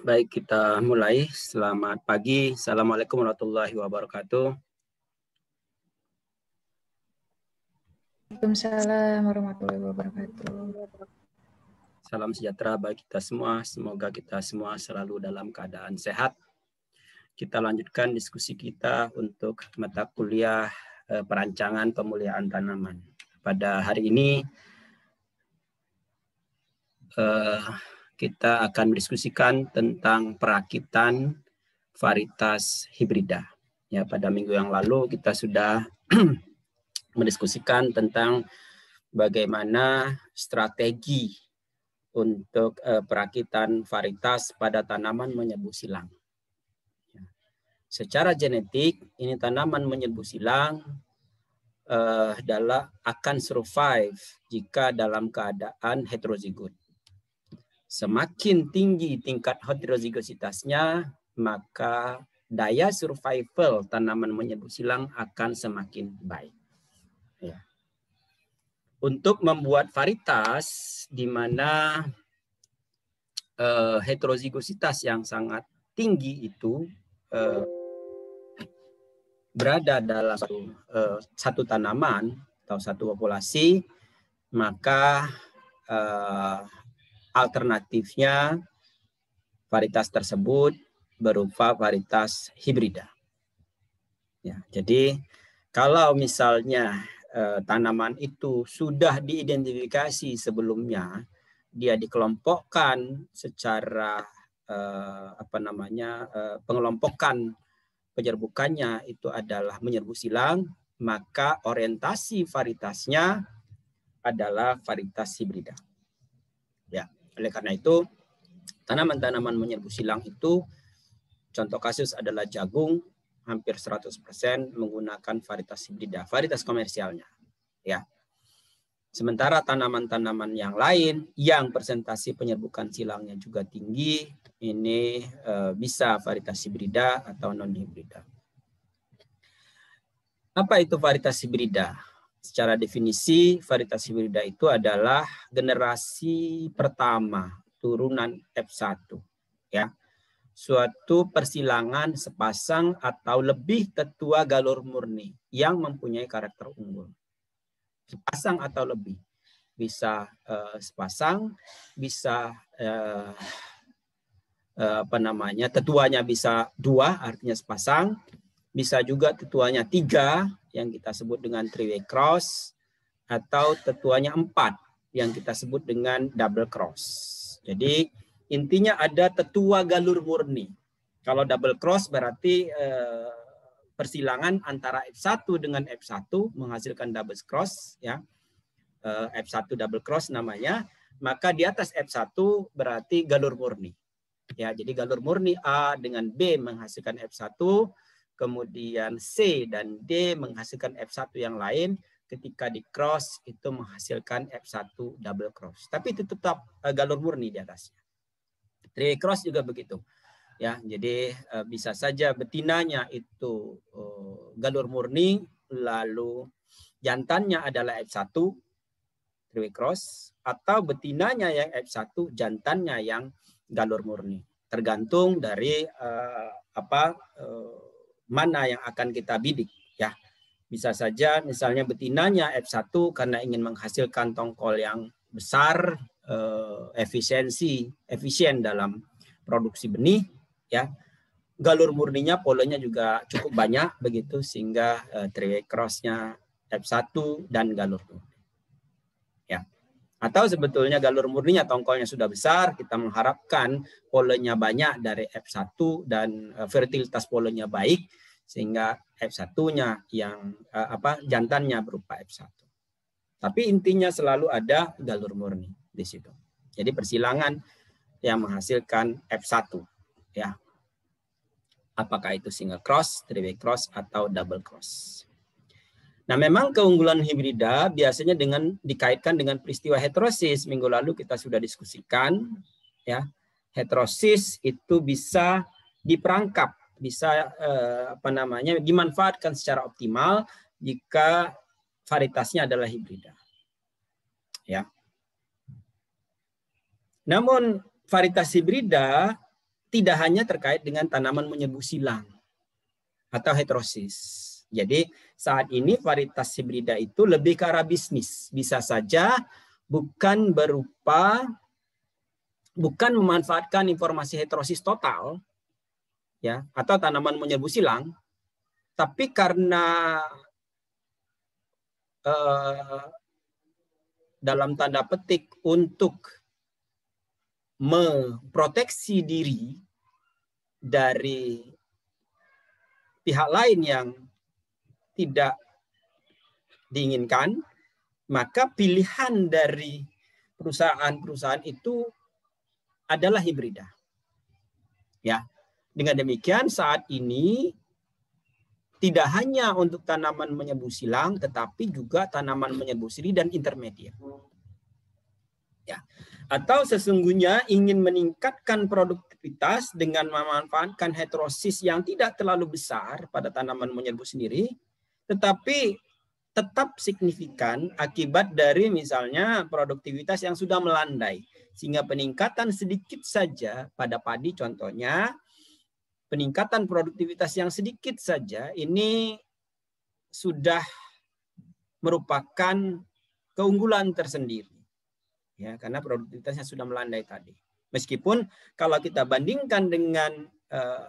Baik, kita mulai. Selamat pagi. Assalamualaikum warahmatullahi wabarakatuh. Waalaikumsalam warahmatullahi wabarakatuh. Salam sejahtera bagi kita semua. Semoga kita semua selalu dalam keadaan sehat. Kita lanjutkan diskusi kita untuk mata kuliah eh, perancangan pemuliaan tanaman. Pada hari ini eh, kita akan mendiskusikan tentang perakitan varietas hibrida. Ya, pada minggu yang lalu kita sudah mendiskusikan tentang bagaimana strategi untuk eh, perakitan varietas pada tanaman menyerbu silang. Ya. Secara genetik, ini tanaman menyerbu silang eh, adalah akan survive jika dalam keadaan heterozigot. Semakin tinggi tingkat heterozigositasnya, maka daya survival tanaman menyebut silang akan semakin baik. Ya. Untuk membuat varietas di mana uh, heterozigositas yang sangat tinggi itu uh, berada dalam satu, uh, satu tanaman atau satu populasi, maka uh, Alternatifnya varietas tersebut berupa varietas hibrida. Ya, jadi kalau misalnya eh, tanaman itu sudah diidentifikasi sebelumnya, dia dikelompokkan secara eh, apa namanya eh, pengelompokan penyerbukannya itu adalah menyerbu silang, maka orientasi varietasnya adalah varietas hibrida. Oleh karena itu, tanaman-tanaman menyerbu silang itu contoh kasus adalah jagung hampir 100% menggunakan varietas hibrida, varietas komersialnya. Ya. Sementara tanaman-tanaman yang lain yang presentasi penyerbukan silangnya juga tinggi, ini eh, bisa varietas hibrida atau non hibrida. Apa itu varietas hibrida? Secara definisi, varietas hibrida itu adalah generasi pertama turunan F1. Ya. Suatu persilangan sepasang atau lebih tetua galur murni yang mempunyai karakter unggul. Sepasang atau lebih. Bisa uh, sepasang, bisa uh, apa namanya tetuanya bisa dua artinya sepasang bisa juga tetuanya tiga yang kita sebut dengan three way cross atau tetuanya empat yang kita sebut dengan double cross. Jadi intinya ada tetua galur murni. Kalau double cross berarti eh, persilangan antara F1 dengan F1 menghasilkan double cross ya. Eh, F1 double cross namanya, maka di atas F1 berarti galur murni. Ya, jadi galur murni A dengan B menghasilkan F1 kemudian C dan D menghasilkan F1 yang lain, ketika di cross itu menghasilkan F1 double cross. Tapi itu tetap eh, galur murni di atasnya. Tri cross juga begitu. Ya, jadi eh, bisa saja betinanya itu eh, galur murni lalu jantannya adalah F1 tri cross atau betinanya yang F1 jantannya yang galur murni. Tergantung dari apa mana yang akan kita bidik ya. Bisa saja misalnya betinanya F1 karena ingin menghasilkan tongkol yang besar, eh, efisiensi, efisien dalam produksi benih ya. Galur murninya polanya juga cukup banyak begitu sehingga uh, crossnya F1 dan galur atau sebetulnya galur murninya tongkolnya sudah besar, kita mengharapkan polenya banyak dari F1 dan eh, fertilitas polenya baik sehingga F1-nya yang eh, apa jantannya berupa F1. Tapi intinya selalu ada galur murni di situ. Jadi persilangan yang menghasilkan F1 ya. Apakah itu single cross, three cross atau double cross. Nah, memang keunggulan hibrida biasanya dengan dikaitkan dengan peristiwa heterosis. Minggu lalu kita sudah diskusikan ya. Heterosis itu bisa diperangkap, bisa eh, apa namanya? dimanfaatkan secara optimal jika varietasnya adalah hibrida. Ya. Namun varietas hibrida tidak hanya terkait dengan tanaman menyerbu silang atau heterosis jadi saat ini varietas hibrida itu lebih ke arah bisnis. Bisa saja bukan berupa bukan memanfaatkan informasi heterosis total ya atau tanaman menyerbu silang tapi karena eh, dalam tanda petik untuk memproteksi diri dari pihak lain yang tidak diinginkan, maka pilihan dari perusahaan-perusahaan itu adalah hibrida. Ya. Dengan demikian saat ini tidak hanya untuk tanaman menyebu silang tetapi juga tanaman menyebu siri dan intermedia Ya. Atau sesungguhnya ingin meningkatkan produktivitas dengan memanfaatkan heterosis yang tidak terlalu besar pada tanaman menyebu sendiri, tetapi tetap signifikan akibat dari misalnya produktivitas yang sudah melandai. Sehingga peningkatan sedikit saja pada padi contohnya, peningkatan produktivitas yang sedikit saja ini sudah merupakan keunggulan tersendiri. Ya, karena produktivitasnya sudah melandai tadi. Meskipun kalau kita bandingkan dengan eh,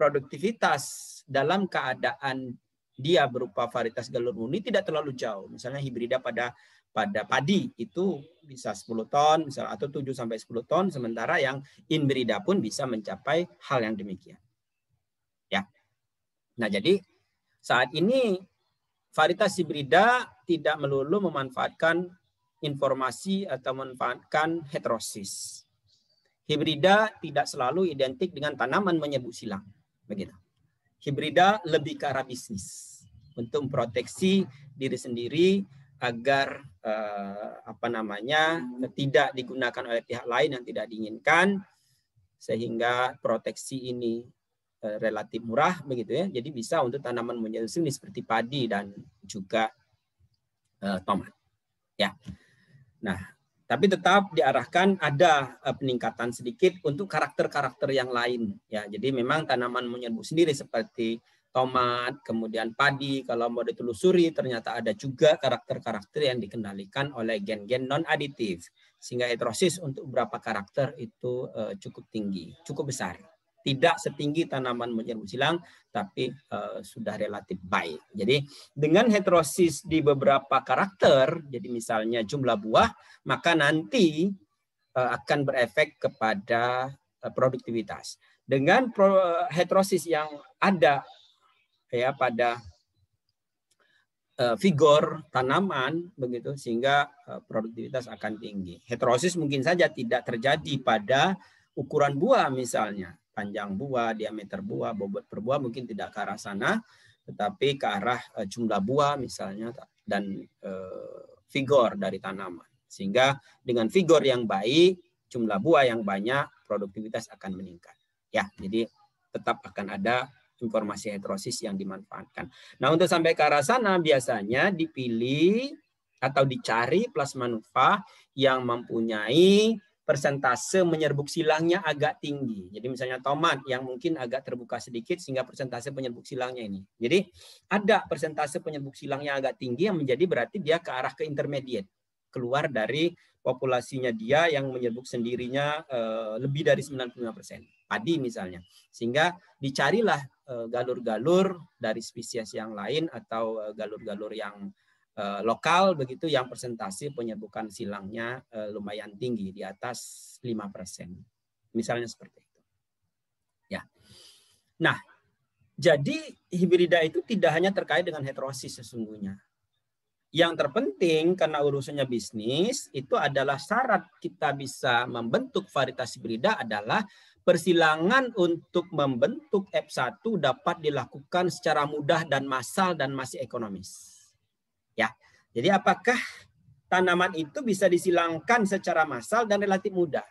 produktivitas dalam keadaan dia berupa varietas galur murni tidak terlalu jauh. Misalnya hibrida pada pada padi itu bisa 10 ton misal atau 7 sampai 10 ton sementara yang inbrida pun bisa mencapai hal yang demikian. Ya. Nah, jadi saat ini varietas hibrida tidak melulu memanfaatkan informasi atau memanfaatkan heterosis. Hibrida tidak selalu identik dengan tanaman menyebut silang. Begitu. Hibrida lebih ke arah bisnis untuk memproteksi diri sendiri agar eh, apa namanya tidak digunakan oleh pihak lain yang tidak diinginkan sehingga proteksi ini eh, relatif murah begitu ya. Jadi bisa untuk tanaman ini seperti padi dan juga eh, tomat. Ya. Nah, tapi tetap diarahkan ada eh, peningkatan sedikit untuk karakter-karakter yang lain ya. Jadi memang tanaman monyet sendiri seperti tomat, kemudian padi. Kalau mau ditelusuri ternyata ada juga karakter-karakter yang dikendalikan oleh gen-gen non-aditif. Sehingga heterosis untuk beberapa karakter itu eh, cukup tinggi, cukup besar. Tidak setinggi tanaman monyet silang, tapi uh, sudah relatif baik. Jadi dengan heterosis di beberapa karakter, jadi misalnya jumlah buah, maka nanti uh, akan berefek kepada produktivitas. Dengan heterosis yang ada ya pada figur eh, tanaman begitu sehingga eh, produktivitas akan tinggi. Heterosis mungkin saja tidak terjadi pada ukuran buah misalnya, panjang buah, diameter buah, bobot per buah mungkin tidak ke arah sana, tetapi ke arah eh, jumlah buah misalnya dan figur dari tanaman. Sehingga dengan figur yang baik, jumlah buah yang banyak, produktivitas akan meningkat. Ya, jadi tetap akan ada informasi heterosis yang dimanfaatkan. Nah, untuk sampai ke arah sana biasanya dipilih atau dicari plasma nutfah yang mempunyai persentase menyerbuk silangnya agak tinggi. Jadi misalnya tomat yang mungkin agak terbuka sedikit sehingga persentase penyerbuk silangnya ini. Jadi ada persentase penyerbuk silangnya agak tinggi yang menjadi berarti dia ke arah ke intermediate. Keluar dari populasinya dia yang menyerbuk sendirinya eh, lebih dari 95%. Padi misalnya. Sehingga dicarilah Eh, galur-galur dari spesies yang lain atau eh, galur-galur yang eh, lokal begitu yang presentasi penyerbukan silangnya lumayan tinggi di atas 5%. Misalnya seperti itu. Ya. Nah, jadi hibrida itu tidak hanya terkait dengan heterosis sesungguhnya. Yang terpenting karena urusannya bisnis itu adalah syarat kita bisa membentuk varietas hibrida adalah Persilangan untuk membentuk F1 dapat dilakukan secara mudah dan massal dan masih ekonomis. Ya. Jadi apakah tanaman itu bisa disilangkan secara massal dan relatif mudah?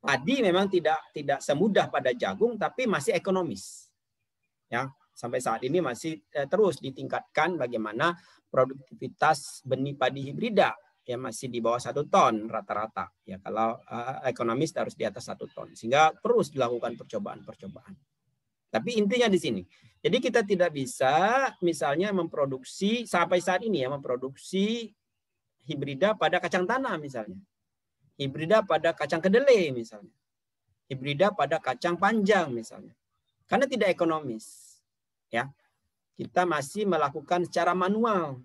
Padi memang tidak tidak semudah pada jagung tapi masih ekonomis. Ya, sampai saat ini masih eh, terus ditingkatkan bagaimana produktivitas benih padi hibrida ya masih di bawah satu ton rata-rata ya kalau uh, ekonomis harus di atas satu ton sehingga terus dilakukan percobaan-percobaan tapi intinya di sini jadi kita tidak bisa misalnya memproduksi sampai saat ini ya memproduksi hibrida pada kacang tanah misalnya hibrida pada kacang kedelai misalnya hibrida pada kacang panjang misalnya karena tidak ekonomis ya kita masih melakukan secara manual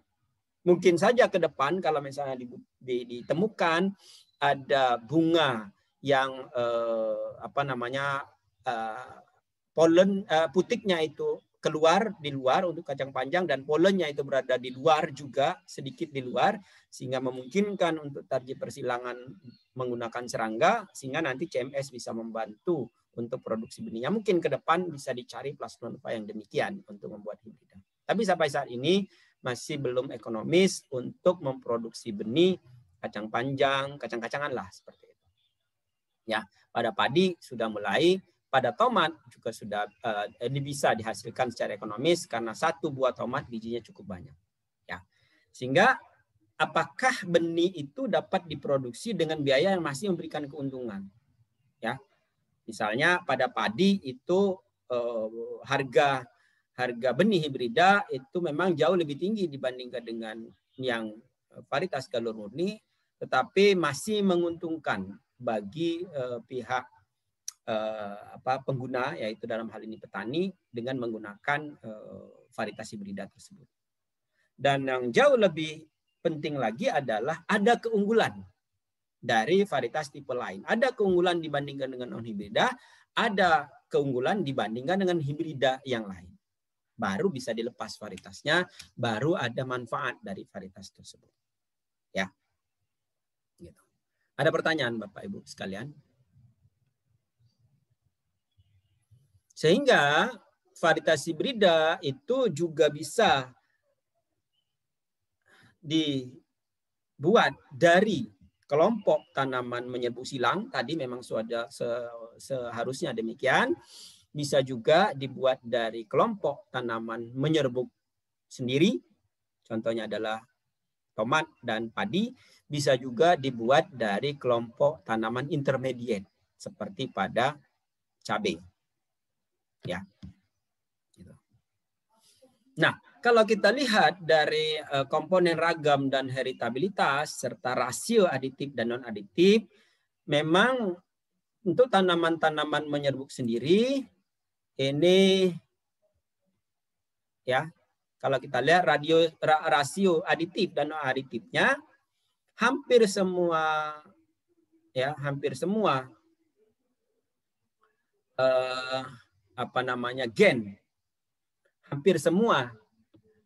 mungkin saja ke depan kalau misalnya ditemukan ada bunga yang eh, apa namanya eh, polen eh, putiknya itu keluar di luar untuk kacang panjang dan polennya itu berada di luar juga sedikit di luar sehingga memungkinkan untuk target persilangan menggunakan serangga sehingga nanti CMS bisa membantu untuk produksi benihnya mungkin ke depan bisa dicari plasma yang demikian untuk membuat hibrida. Tapi sampai saat ini masih belum ekonomis untuk memproduksi benih kacang panjang, kacang-kacangan lah seperti itu. Ya, pada padi sudah mulai, pada tomat juga sudah uh, ini bisa dihasilkan secara ekonomis karena satu buah tomat bijinya cukup banyak. Ya. Sehingga apakah benih itu dapat diproduksi dengan biaya yang masih memberikan keuntungan? Ya. Misalnya pada padi itu eh, harga harga benih hibrida itu memang jauh lebih tinggi dibandingkan dengan yang eh, varietas galur murni, tetapi masih menguntungkan bagi eh, pihak eh, apa, pengguna, yaitu dalam hal ini petani, dengan menggunakan eh, varietas hibrida tersebut. Dan yang jauh lebih penting lagi adalah ada keunggulan dari varietas tipe lain. Ada keunggulan dibandingkan dengan non hibrida, ada keunggulan dibandingkan dengan hibrida yang lain baru bisa dilepas varietasnya, baru ada manfaat dari varietas tersebut. Ya. Gitu. Ada pertanyaan Bapak Ibu sekalian? Sehingga varietas hibrida itu juga bisa dibuat dari kelompok tanaman menyerbu silang tadi memang sudah seharusnya demikian bisa juga dibuat dari kelompok tanaman menyerbuk sendiri. Contohnya adalah tomat dan padi. Bisa juga dibuat dari kelompok tanaman intermediate seperti pada cabai. Ya. Gitu. Nah, kalau kita lihat dari e, komponen ragam dan heritabilitas serta rasio aditif dan non aditif, memang untuk tanaman-tanaman menyerbuk sendiri ini ya kalau kita lihat radio rasio aditif dan non aditifnya hampir semua ya hampir semua eh, apa namanya gen hampir semua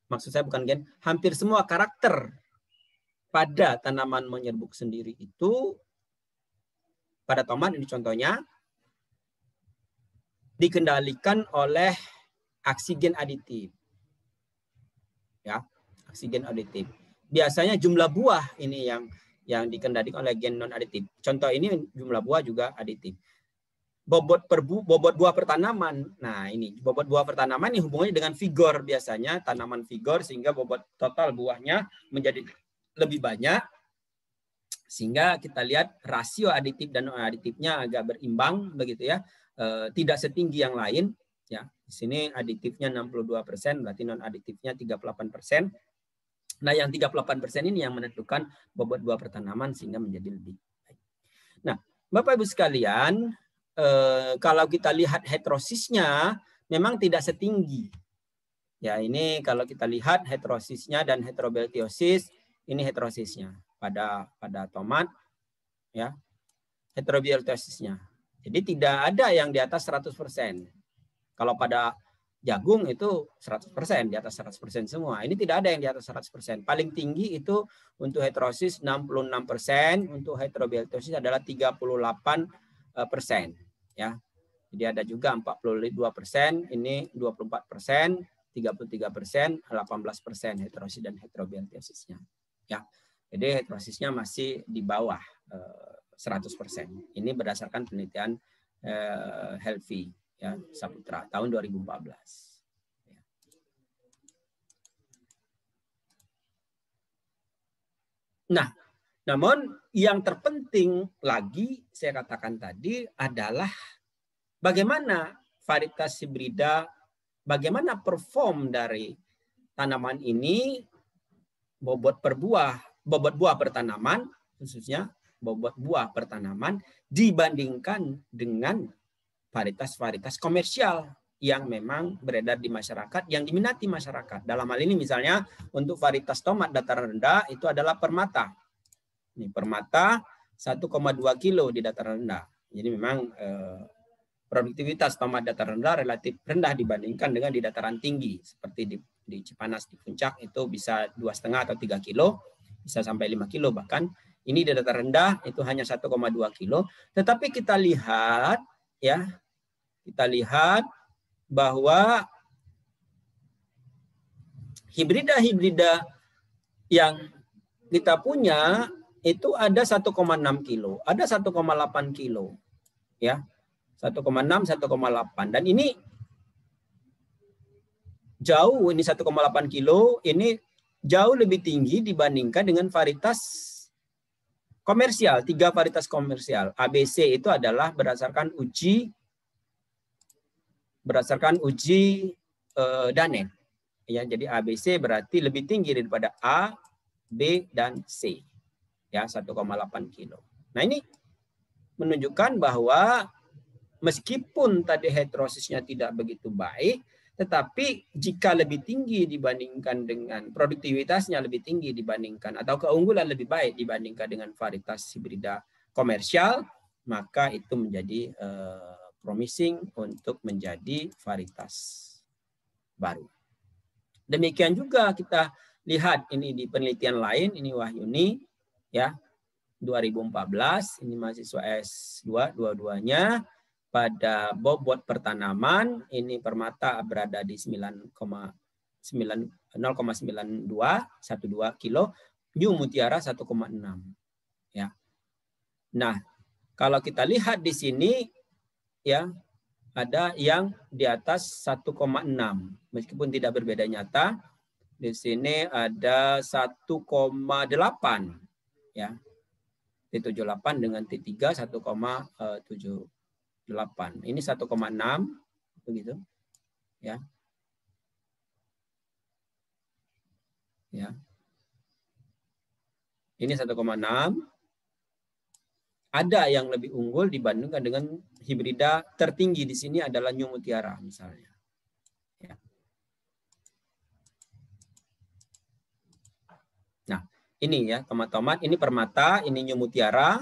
maksud saya bukan gen hampir semua karakter pada tanaman menyerbuk sendiri itu pada tomat ini contohnya dikendalikan oleh oksigen aditif. Ya, oksigen aditif. Biasanya jumlah buah ini yang yang dikendalikan oleh gen non aditif. Contoh ini jumlah buah juga aditif. Bobot per bu, bobot buah pertanaman. Nah, ini bobot buah pertanaman ini hubungannya dengan vigor biasanya, tanaman vigor sehingga bobot total buahnya menjadi lebih banyak sehingga kita lihat rasio aditif dan non aditifnya agak berimbang begitu ya Eh, tidak setinggi yang lain ya. Di sini adiktifnya 62%, persen, berarti non adiktifnya 38%. persen. Nah, yang 38% persen ini yang menentukan bobot buah pertanaman sehingga menjadi lebih baik. Nah, Bapak Ibu sekalian, eh, kalau kita lihat heterosisnya memang tidak setinggi. Ya, ini kalau kita lihat heterosisnya dan heterobeltiosis, ini heterosisnya pada pada tomat ya. Heterobeltiosisnya jadi tidak ada yang di atas 100%. Kalau pada jagung itu 100%, di atas 100% semua. Ini tidak ada yang di atas 100%. Paling tinggi itu untuk heterosis 66%, untuk heterobiotosis adalah 38%. Eh, ya. Jadi ada juga 42%, ini 24%, 33%, 18% heterosis dan heterobiotosisnya. Ya. Jadi heterosisnya masih di bawah eh, 100%. Ini berdasarkan penelitian uh, eh, Helvi ya Saputra tahun 2014. Nah, namun yang terpenting lagi saya katakan tadi adalah bagaimana varietas hibrida, bagaimana perform dari tanaman ini bobot per buah, bobot buah per tanaman khususnya bobot buah pertanaman dibandingkan dengan varietas-varietas komersial yang memang beredar di masyarakat yang diminati masyarakat. Dalam hal ini misalnya untuk varietas tomat dataran rendah itu adalah permata. Ini permata 1,2 kilo di dataran rendah. Jadi memang eh, produktivitas tomat dataran rendah relatif rendah dibandingkan dengan di dataran tinggi seperti di, di Cipanas di puncak itu bisa dua setengah atau tiga kilo bisa sampai lima kilo bahkan ini di data rendah itu hanya 1,2 kilo. Tetapi kita lihat ya, kita lihat bahwa hibrida-hibrida yang kita punya itu ada 1,6 kilo, ada 1,8 kilo. Ya. 1,6, 1,8 dan ini jauh ini 1,8 kilo ini jauh lebih tinggi dibandingkan dengan varietas Komersial, tiga varietas komersial. ABC itu adalah berdasarkan uji berdasarkan uji uh, eh, Danen. Ya, jadi ABC berarti lebih tinggi daripada A, B dan C. Ya, 1,8 kilo. Nah, ini menunjukkan bahwa meskipun tadi heterosisnya tidak begitu baik, tetapi jika lebih tinggi dibandingkan dengan produktivitasnya lebih tinggi dibandingkan atau keunggulan lebih baik dibandingkan dengan varietas hibrida komersial, maka itu menjadi uh, promising untuk menjadi varietas baru. Demikian juga kita lihat ini di penelitian lain, ini Wahyuni ya 2014, ini mahasiswa S2 dua-duanya pada bobot pertanaman ini permata berada di 0,9212 kilo, new mutiara 1,6. Ya. Nah, kalau kita lihat di sini ya ada yang di atas 1,6 meskipun tidak berbeda nyata. Di sini ada 1,8 ya. T78 dengan T3 1,7 8. Ini 1,6 begitu. Ya. Ya. Ini 1,6. Ada yang lebih unggul dibandingkan dengan hibrida tertinggi di sini adalah New Mutiara misalnya. Ya. Nah, ini ya tomat-tomat, ini permata, ini New Mutiara,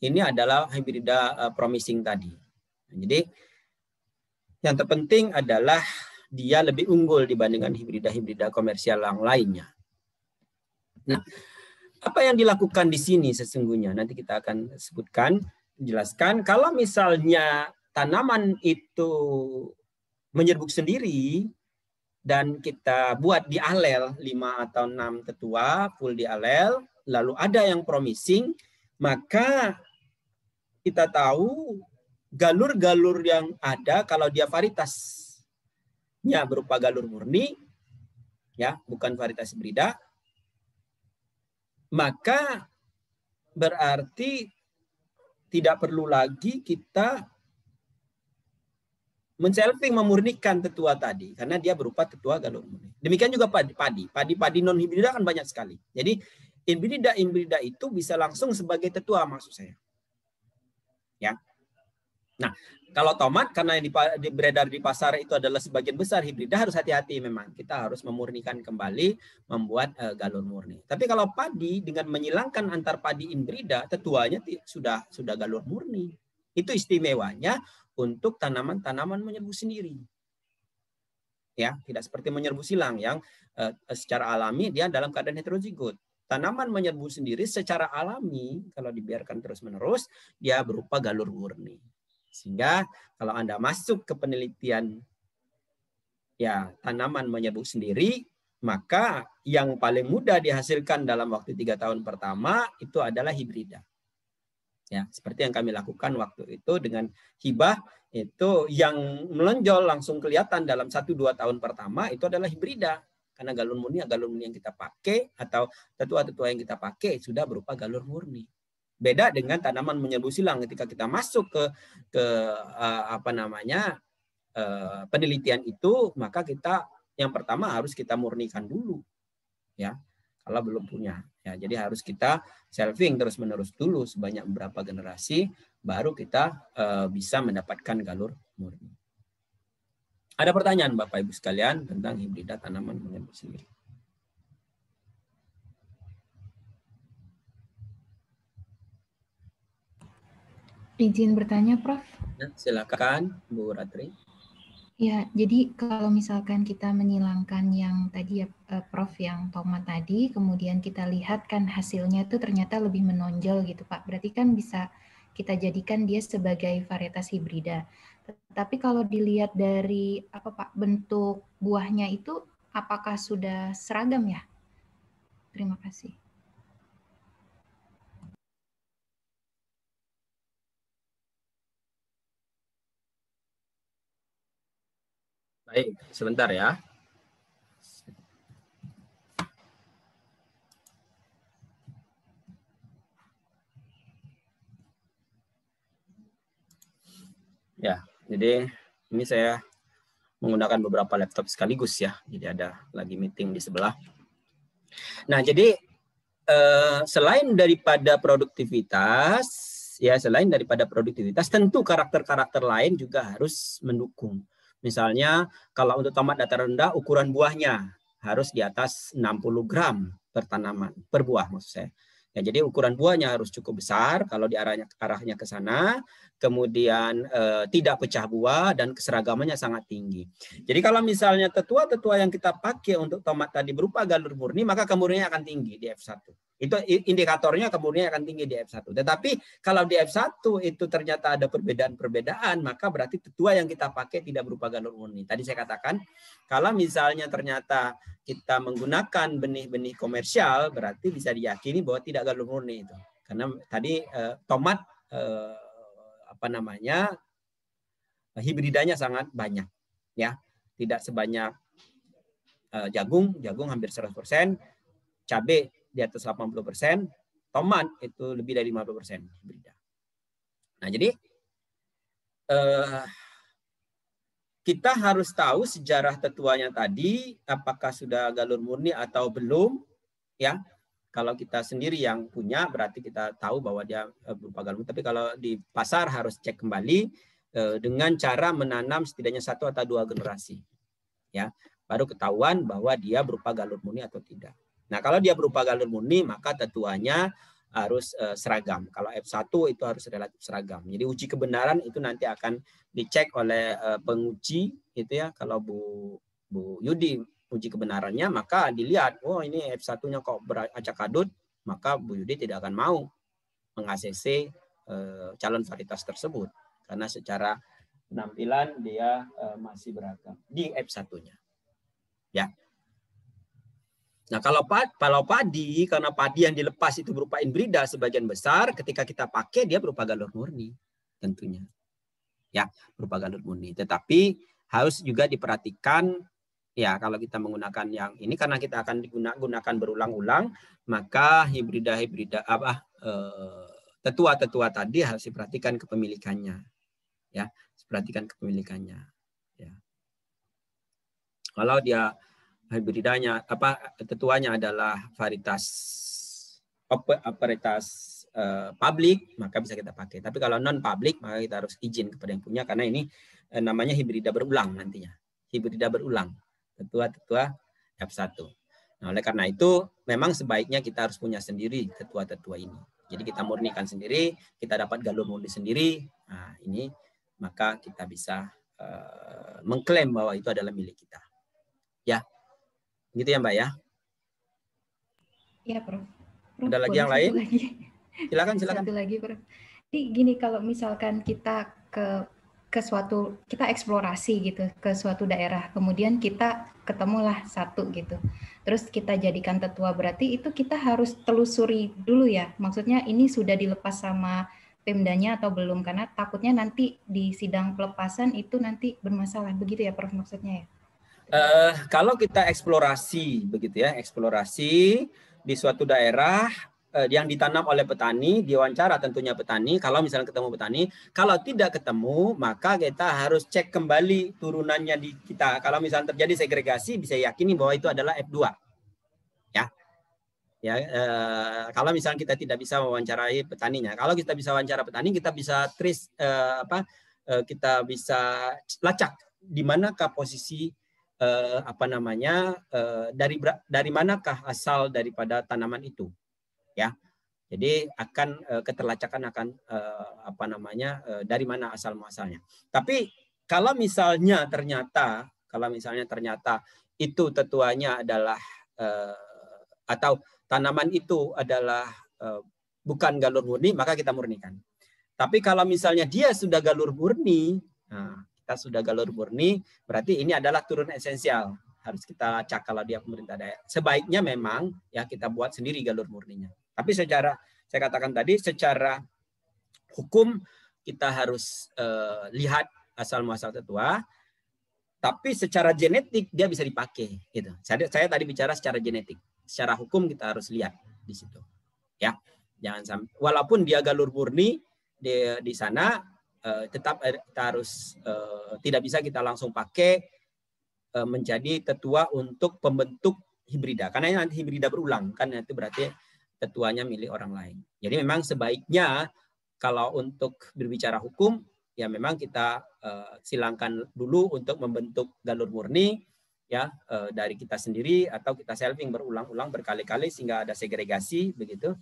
ini adalah hibrida eh, promising tadi. Jadi yang terpenting adalah dia lebih unggul dibandingkan hibrida-hibrida komersial yang lainnya. Nah, apa yang dilakukan di sini sesungguhnya nanti kita akan sebutkan, jelaskan. Kalau misalnya tanaman itu menyerbuk sendiri dan kita buat di alel 5 atau 6 tetua full di alel, lalu ada yang promising, maka kita tahu Galur-galur yang ada kalau dia varietasnya berupa galur murni, ya bukan varietas hibrida, maka berarti tidak perlu lagi kita menselfing memurnikan tetua tadi karena dia berupa tetua galur murni. Demikian juga padi, padi, padi, non hibrida kan banyak sekali. Jadi hibrida hibrida itu bisa langsung sebagai tetua maksud saya. Ya. Nah, kalau tomat karena yang di, beredar di pasar itu adalah sebagian besar hibrida harus hati-hati memang. Kita harus memurnikan kembali, membuat uh, eh, galur murni. Tapi kalau padi dengan menyilangkan antar padi hibrida, tetuanya sudah sudah galur murni. Itu istimewanya untuk tanaman-tanaman menyerbu sendiri. Ya, tidak seperti menyerbu silang yang uh, secara alami dia dalam keadaan heterozigot tanaman menyerbu sendiri secara alami kalau dibiarkan terus-menerus dia berupa galur murni. Sehingga kalau Anda masuk ke penelitian ya tanaman menyerbuk sendiri, maka yang paling mudah dihasilkan dalam waktu tiga tahun pertama itu adalah hibrida. Ya, seperti yang kami lakukan waktu itu dengan hibah itu yang melonjol langsung kelihatan dalam satu dua tahun pertama itu adalah hibrida karena galur murni galur murni yang kita pakai atau tetua-tetua yang kita pakai sudah berupa galur murni. Beda dengan tanaman menyerbu silang ketika kita masuk ke ke uh, apa namanya uh, penelitian itu, maka kita yang pertama harus kita murnikan dulu. Ya, kalau belum punya. Ya, jadi harus kita selfing terus-menerus dulu sebanyak berapa generasi baru kita uh, bisa mendapatkan galur murni. Ada pertanyaan Bapak Ibu sekalian tentang hibrida tanaman menyerbu silang? Izin bertanya, Prof. Ya, silakan, Bu Ratri. Ya, jadi kalau misalkan kita menyilangkan yang tadi ya eh, Prof yang tomat tadi, kemudian kita lihat kan hasilnya itu ternyata lebih menonjol gitu Pak. Berarti kan bisa kita jadikan dia sebagai varietas hibrida. Tapi kalau dilihat dari apa Pak bentuk buahnya itu apakah sudah seragam ya? Terima kasih. Baik, sebentar ya. Ya, jadi ini saya menggunakan beberapa laptop sekaligus ya. Jadi ada lagi meeting di sebelah. Nah, jadi eh, selain daripada produktivitas, ya selain daripada produktivitas, tentu karakter-karakter lain juga harus mendukung. Misalnya kalau untuk tomat datar rendah ukuran buahnya harus di atas 60 gram per tanaman, per buah maksud saya. Ya, jadi ukuran buahnya harus cukup besar kalau di arahnya arahnya ke sana, kemudian eh, tidak pecah buah dan keseragamannya sangat tinggi. Jadi kalau misalnya tetua-tetua yang kita pakai untuk tomat tadi berupa galur murni, maka kemurniannya akan tinggi di F1. Itu indikatornya kemudian akan tinggi di F1. Tetapi kalau di F1 itu ternyata ada perbedaan-perbedaan, maka berarti tetua yang kita pakai tidak berupa galur murni. Tadi saya katakan, kalau misalnya ternyata kita menggunakan benih-benih komersial, berarti bisa diyakini bahwa tidak galur murni itu. Karena tadi eh, tomat eh, apa namanya hibridanya sangat banyak, ya tidak sebanyak eh, jagung, jagung hampir 100%, cabai di atas 80%, persen tomat itu lebih dari 50% hibrida. Nah, jadi eh, kita harus tahu sejarah tetuanya tadi apakah sudah galur murni atau belum ya. Kalau kita sendiri yang punya berarti kita tahu bahwa dia eh, berupa galur tapi kalau di pasar harus cek kembali eh, dengan cara menanam setidaknya satu atau dua generasi. Ya, baru ketahuan bahwa dia berupa galur murni atau tidak. Nah, kalau dia berupa galur murni, maka tetuanya harus uh, seragam. Kalau F1 itu harus relatif seragam. Jadi uji kebenaran itu nanti akan dicek oleh uh, penguji gitu ya. Kalau Bu Bu Yudi uji kebenarannya, maka dilihat, oh ini F1-nya kok beracak adut, maka Bu Yudi tidak akan mau meng uh, eh, calon varietas tersebut karena secara penampilan dia uh, masih beragam di F1-nya. Ya. Nah, kalau kalau padi karena padi yang dilepas itu berupa inbrida sebagian besar, ketika kita pakai dia berupa galur murni tentunya. Ya, berupa galur murni. Tetapi harus juga diperhatikan ya kalau kita menggunakan yang ini karena kita akan digunakan berulang-ulang, maka hibrida-hibrida apa eh, tetua-tetua tadi harus diperhatikan kepemilikannya. Ya, perhatikan kepemilikannya. Ya. Kalau dia Hibridanya apa ketuanya adalah varietas varietas uh, eh, publik maka bisa kita pakai. Tapi kalau non publik maka kita harus izin kepada yang punya karena ini uh, namanya hibrida berulang nantinya. Hibrida berulang. Tetua-tetua F1. Nah, oleh karena itu memang sebaiknya kita harus punya sendiri tetua-tetua ini. Jadi kita murnikan sendiri, kita dapat galur murni sendiri. Nah, ini maka kita bisa uh, mengklaim bahwa itu adalah milik kita. Ya. Gitu ya Mbak ya? Iya Prof. Prof. Ada lagi yang lain? Lagi. Silakan silakan. Satu lagi Prof. Jadi gini kalau misalkan kita ke ke suatu kita eksplorasi gitu ke suatu daerah kemudian kita ketemulah satu gitu terus kita jadikan tetua berarti itu kita harus telusuri dulu ya maksudnya ini sudah dilepas sama pemdanya atau belum karena takutnya nanti di sidang pelepasan itu nanti bermasalah begitu ya prof maksudnya ya Uh, kalau kita eksplorasi begitu ya, eksplorasi di suatu daerah uh, yang ditanam oleh petani, diwawancara tentunya petani. Kalau misalnya ketemu petani, kalau tidak ketemu maka kita harus cek kembali turunannya di kita. Kalau misalnya terjadi segregasi, bisa yakini bahwa itu adalah F2. Ya, ya. Uh, kalau misalnya kita tidak bisa mewawancarai petaninya, kalau kita bisa wawancara petani, kita bisa trace apa? Kita bisa lacak di manakah posisi eh, apa namanya eh, dari dari manakah asal daripada tanaman itu ya jadi akan eh, keterlacakan akan eh, apa namanya eh, dari mana asal muasalnya tapi kalau misalnya ternyata kalau misalnya ternyata itu tetuanya adalah eh, atau tanaman itu adalah eh, bukan galur murni maka kita murnikan tapi kalau misalnya dia sudah galur murni nah, kita sudah galur murni, berarti ini adalah turun esensial. Harus kita cakal kalau dia pemerintah daerah. Sebaiknya memang ya kita buat sendiri galur murninya. Tapi secara saya katakan tadi secara hukum kita harus eh, lihat asal muasal tetua tapi secara genetik dia bisa dipakai gitu. Saya, saya tadi bicara secara genetik. Secara hukum kita harus lihat di situ. Ya. Jangan sampai walaupun dia galur murni di, di sana Eh, tetap er, kita harus eh, tidak bisa kita langsung pakai eh, menjadi tetua untuk pembentuk hibrida karena nanti hibrida berulang kan itu berarti tetuanya milih orang lain. Jadi memang sebaiknya kalau untuk berbicara hukum ya memang kita silangkan dulu untuk membentuk jalur murni ya dari kita sendiri atau kita selfing berulang-ulang berkali-kali sehingga ada segregasi begitu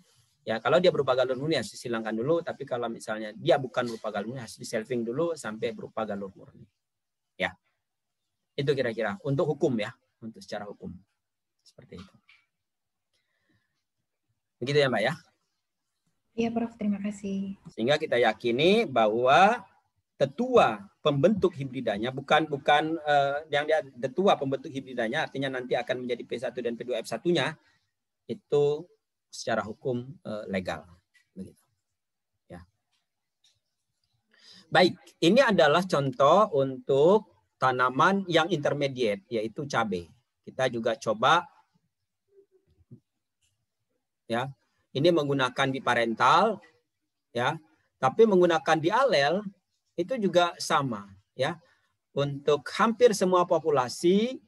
Ya, kalau dia berupa galon murni harus disilangkan dulu, tapi kalau misalnya dia bukan berupa galon murni harus diselving dulu sampai berupa galon murni. Ya. Itu kira-kira untuk hukum ya, untuk secara hukum. Seperti itu. Begitu ya, Mbak ya? Iya, Prof. Terima kasih. Sehingga kita yakini bahwa tetua pembentuk hibridanya bukan bukan uh, yang dia tetua pembentuk hibridanya artinya nanti akan menjadi P1 dan P2 F1-nya itu secara hukum eh, legal. Begitu. Ya. Baik, ini adalah contoh untuk tanaman yang intermediate yaitu cabai. Kita juga coba ya. Ini menggunakan biparental ya, tapi menggunakan dialel itu juga sama ya. Untuk hampir semua populasi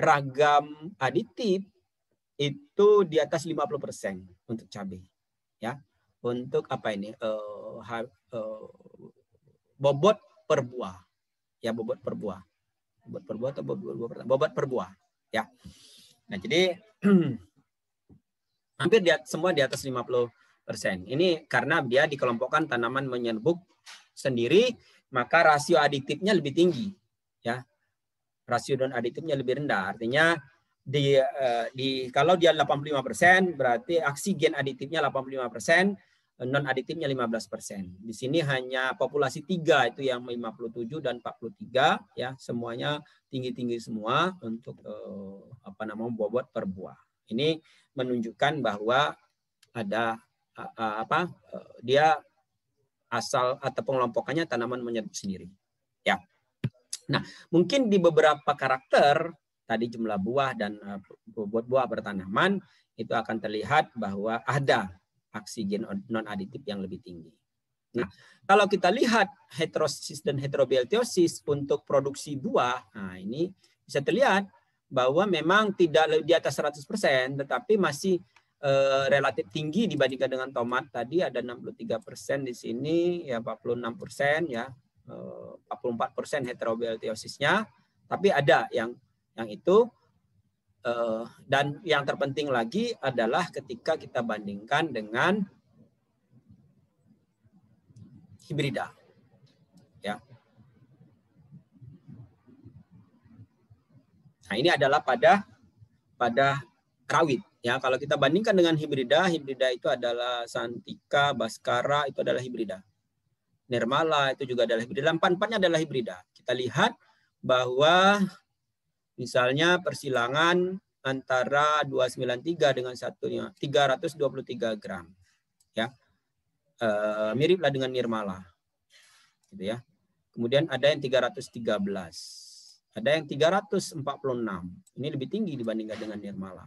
ragam aditif itu di atas 50% untuk cabai. Ya. Untuk apa ini? Uh, uh, bobot per buah. Ya, bobot per buah. Bobot per buah atau bobot, bobot, per, bobot per buah, ya. Nah, jadi hampir di, semua di atas 50 persen. Ini karena dia dikelompokkan tanaman menyerbuk sendiri, maka rasio aditifnya lebih tinggi, ya. Rasio dan aditifnya lebih rendah. Artinya di, eh, di kalau dia 85% persen berarti aksi gen 85 persen non aditifnya 15%. persen Di sini hanya populasi tiga itu yang 57 dan 43 ya, semuanya tinggi-tinggi semua untuk eh, apa namanya bobot per buah. Ini menunjukkan bahwa ada apa eh, dia asal atau pengelompokannya tanaman menyerbu sendiri. Ya. Nah, mungkin di beberapa karakter tadi jumlah buah dan eh, buah-buah bertanaman itu akan terlihat bahwa ada oksigen non aditif yang lebih tinggi. Nah, kalau kita lihat heterosis dan heterobiotiosis untuk produksi buah, nah ini bisa terlihat bahwa memang tidak di atas 100%, tetapi masih eh, relatif tinggi dibandingkan dengan tomat tadi ada 63% di sini, ya 46% ya, eh, 44% heterobiotiosisnya tapi ada yang yang itu eh, dan yang terpenting lagi adalah ketika kita bandingkan dengan hibrida ya nah ini adalah pada pada rawit ya kalau kita bandingkan dengan hibrida hibrida itu adalah santika baskara itu adalah hibrida nirmala itu juga adalah hibrida empat empatnya adalah hibrida kita lihat bahwa Misalnya persilangan antara 293 dengan satunya 323 gram. Ya. E, miriplah dengan nirmala. Gitu ya. Kemudian ada yang 313. Ada yang 346. Ini lebih tinggi dibandingkan dengan nirmala.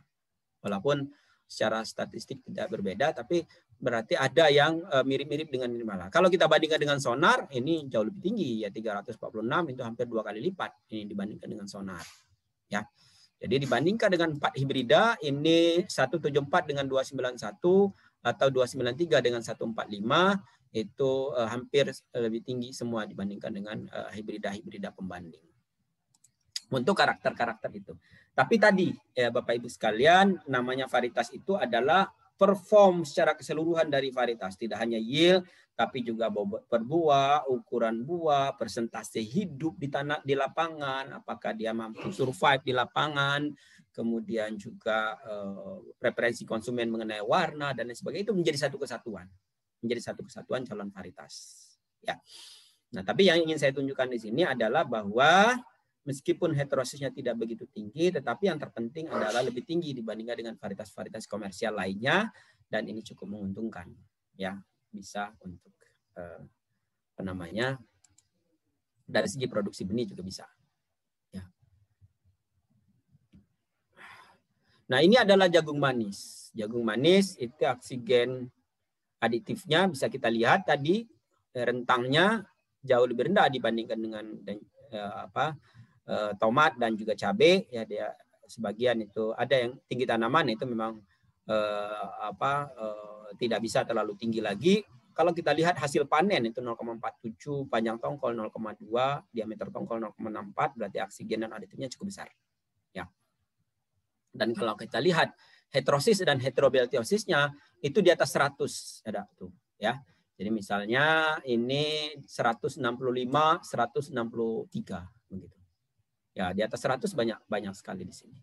Walaupun secara statistik tidak berbeda, tapi berarti ada yang eh, mirip-mirip dengan nirmala. Kalau kita bandingkan dengan sonar, ini jauh lebih tinggi, ya 346 itu hampir dua kali lipat ini dibandingkan dengan sonar ya. Jadi dibandingkan dengan 4 hibrida ini 174 dengan 291 atau 293 dengan 145 itu uh, hampir eh, lebih tinggi semua dibandingkan dengan hibrida eh, hibrida-hibrida pembanding. Untuk karakter-karakter itu. Tapi tadi ya Bapak Ibu sekalian namanya varietas itu adalah perform secara keseluruhan dari varietas, tidak hanya yield, tapi juga bobot per buah, ukuran buah, persentase hidup di tanah di lapangan, apakah dia mampu survive di lapangan, kemudian juga preferensi eh, konsumen mengenai warna dan lain sebagainya itu menjadi satu kesatuan, menjadi satu kesatuan calon varietas. Ya. Nah, tapi yang ingin saya tunjukkan di sini adalah bahwa meskipun heterosisnya tidak begitu tinggi, tetapi yang terpenting adalah lebih tinggi dibandingkan dengan varietas-varietas komersial lainnya dan ini cukup menguntungkan. Ya, bisa untuk eh, apa namanya dari segi produksi benih juga bisa. Ya. Nah ini adalah jagung manis. Jagung manis itu oksigen aditifnya bisa kita lihat tadi eh, rentangnya jauh lebih rendah dibandingkan dengan eh, apa tomat dan juga cabai ya dia sebagian itu ada yang tinggi tanaman itu memang apa tidak bisa terlalu tinggi lagi. Kalau kita lihat hasil panen itu 0,47, panjang tongkol 0,2, diameter tongkol 0,64, berarti oksigen dan aditifnya cukup besar. Ya. Dan kalau kita lihat heterosis dan heterobeltiosisnya itu di atas 100 ada tuh ya. Jadi misalnya ini 165, 163 begitu. Ya, di atas 100 banyak banyak sekali di sini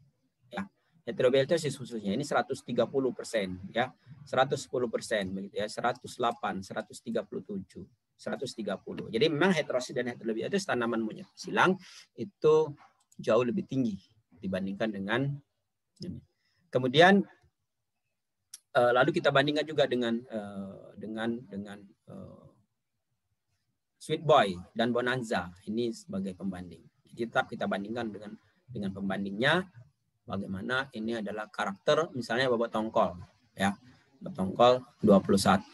heterobeliosis khususnya ini 130 persen ya 110 persen begitu ya 108 137 130 jadi memang heterosis dan heterobeliosis tanaman monyet silang itu jauh lebih tinggi dibandingkan dengan ini kemudian eh, lalu kita bandingkan juga dengan eh, dengan dengan eh, Sweet Boy dan Bonanza ini sebagai pembanding. Jadi tetap kita bandingkan dengan dengan pembandingnya bagaimana ini adalah karakter misalnya bobot tongkol ya bobot tongkol 21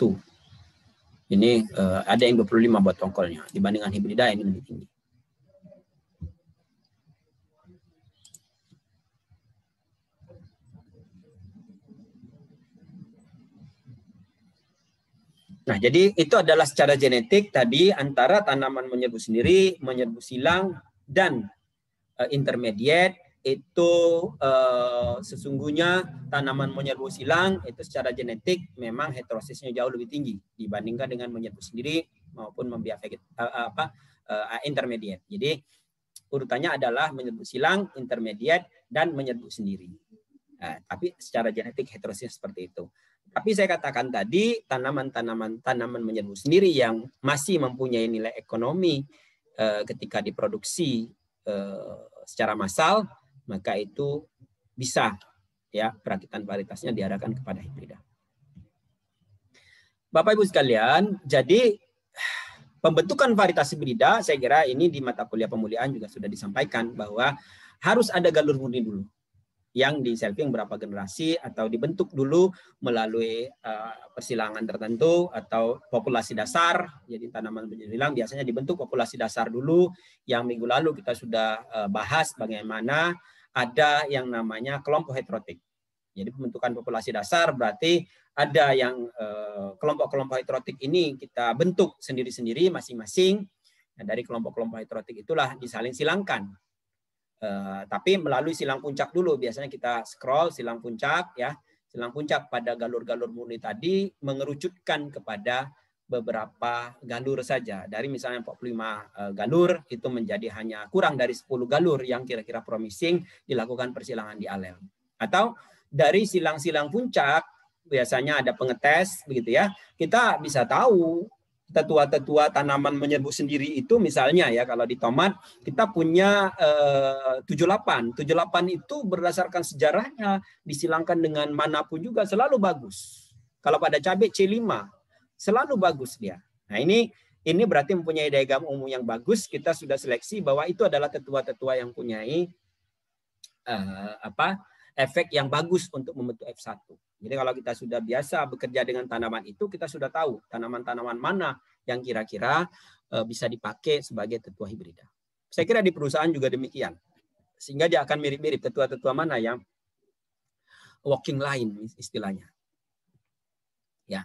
ini uh, ada yang 25 bobot tongkolnya dibandingkan hibrida ini lebih tinggi Nah, jadi itu adalah secara genetik tadi antara tanaman menyerbu sendiri, menyerbu silang, dan uh, intermediate itu uh, sesungguhnya tanaman menyerbu silang itu secara genetik memang heterosisnya jauh lebih tinggi dibandingkan dengan menyerbu sendiri maupun membiak uh, apa uh, intermediate. Jadi urutannya adalah menyerbu silang, intermediate dan menyerbu sendiri. Uh, tapi secara genetik heterosis seperti itu. Tapi saya katakan tadi tanaman-tanaman tanaman menyerbu sendiri yang masih mempunyai nilai ekonomi uh, ketika diproduksi uh, secara massal maka itu bisa ya perakitan varietasnya diarahkan kepada hibrida. Bapak Ibu sekalian, jadi pembentukan varietas hibrida saya kira ini di mata kuliah pemuliaan juga sudah disampaikan bahwa harus ada galur murni dulu yang di selfing berapa generasi atau dibentuk dulu melalui uh, persilangan tertentu atau populasi dasar. Jadi tanaman bilang biasanya dibentuk populasi dasar dulu yang minggu lalu kita sudah uh, bahas bagaimana ada yang namanya kelompok heterotik. Jadi pembentukan populasi dasar berarti ada yang eh, kelompok-kelompok heterotik ini kita bentuk sendiri-sendiri masing-masing. Nah, dari kelompok-kelompok heterotik itulah disaling silangkan. Uh, tapi melalui silang puncak dulu biasanya kita scroll silang puncak ya silang puncak pada galur-galur murni tadi mengerucutkan kepada beberapa galur saja. Dari misalnya 45 eh, galur itu menjadi hanya kurang dari 10 galur yang kira-kira promising dilakukan persilangan di alel. Atau dari silang-silang puncak biasanya ada pengetes begitu ya. Kita bisa tahu tetua-tetua tanaman menyerbu sendiri itu misalnya ya kalau di tomat kita punya eh, 78. 78 itu berdasarkan sejarahnya disilangkan dengan manapun juga selalu bagus. Kalau pada cabai C5 Selalu bagus dia. Nah ini ini berarti mempunyai daya gam umum yang bagus. Kita sudah seleksi bahwa itu adalah tetua-tetua yang punyai uh, apa efek yang bagus untuk membentuk F1. Jadi kalau kita sudah biasa bekerja dengan tanaman itu, kita sudah tahu tanaman-tanaman mana yang kira-kira uh, bisa dipakai sebagai tetua hibrida. Saya kira di perusahaan juga demikian. Sehingga dia akan mirip-mirip tetua-tetua mana yang walking line istilahnya. Ya.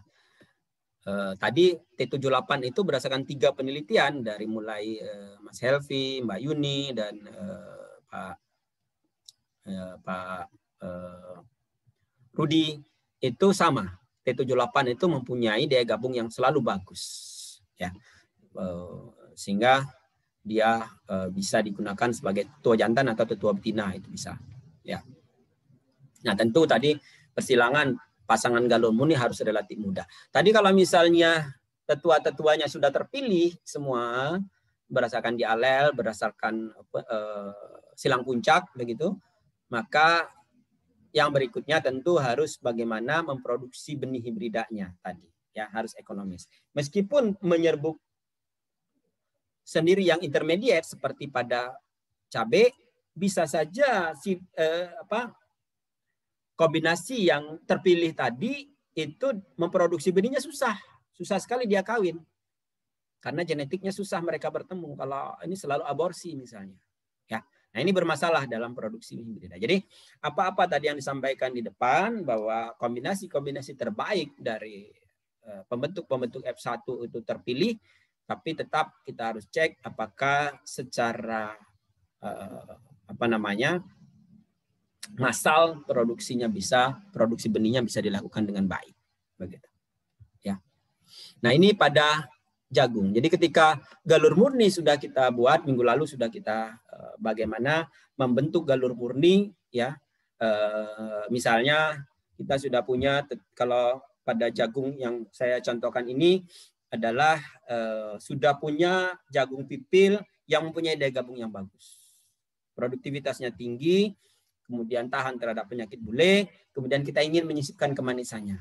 Eh, tadi T78 itu berdasarkan tiga penelitian dari mulai uh, Mas Helvi, Mbak Yuni dan uh, Pak uh, Pak uh, Rudi itu sama. T78 itu mempunyai daya gabung yang selalu bagus ya. Uh, sehingga dia uh, bisa digunakan sebagai tua jantan atau tua betina itu bisa ya. Nah, tentu tadi persilangan pasangan galon murni harus relatif muda. Tadi kalau misalnya tetua-tetuanya sudah terpilih semua berdasarkan dialel, berdasarkan uh, silang puncak begitu, maka yang berikutnya tentu harus bagaimana memproduksi benih hibridanya tadi ya harus ekonomis meskipun menyerbuk sendiri yang intermediate seperti pada cabai bisa saja si eh, apa kombinasi yang terpilih tadi itu memproduksi benihnya susah. Susah sekali dia kawin. Karena genetiknya susah mereka bertemu. Kalau ini selalu aborsi misalnya. Ya. Nah, ini bermasalah dalam produksi hibrida. Jadi, apa-apa tadi yang disampaikan di depan bahwa kombinasi-kombinasi terbaik dari eh, pembentuk-pembentuk F1 itu terpilih, tapi tetap kita harus cek apakah secara eh, apa namanya massal produksinya bisa produksi benihnya bisa dilakukan dengan baik begitu ya nah ini pada jagung jadi ketika galur murni sudah kita buat minggu lalu sudah kita eh, bagaimana membentuk galur murni ya eh, misalnya kita sudah punya kalau pada jagung yang saya contohkan ini adalah eh, sudah punya jagung pipil yang mempunyai daya gabung yang bagus produktivitasnya tinggi kemudian tahan terhadap penyakit bule, kemudian kita ingin menyisipkan kemanisannya.